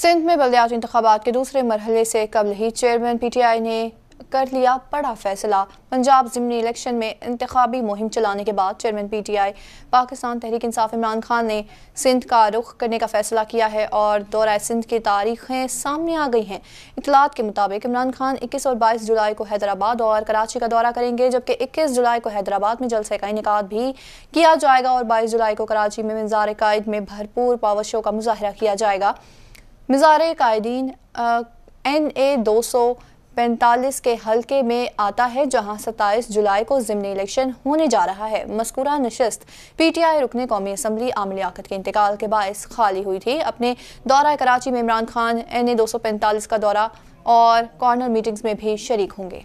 सिंध में बलदियाती इंतबात के दूसरे मरहले से कबल ही चेयरमैन पी टी आई ने कर लिया बड़ा फैसला पंजाब ज़मनी इलेक्शन में इंतबी मुहिम चलाने के बाद chairman P T I Pakistan Tehreek Insaf Imran Khan ने सिंध का रुख करने का फैसला किया है और दौरा सिंध की तारीखें सामने आ गई हैं इतलात के मुताबिक इमरान खान इक्कीस और बाईस जुलाई को हैदराबाद और कराची का दौरा करेंगे जबकि इक्कीस जुलाई को हैदराबाद में जलसे का इनका भी किया जाएगा और बाईस जुलाई को कराची में मंजार कायद में भरपूर पावर शो का मुजाहरा किया जाएगा मज़ार कायदीन एन ए दो सौ पैंतालीस के हलके में आता है जहां सत्ताईस जुलाई को ज़मनी इलेक्शन होने जा रहा है मस्कुरा नशस्त पी टी आई रुकने कौमी असम्बली आमलियाकत के इंतकाल के बायस खाली हुई थी अपने दौरा कराची में इमरान खान एन ए दो सौ पैंतालीस का दौरा और कॉर्नर मीटिंग्स में भी शरीक होंगे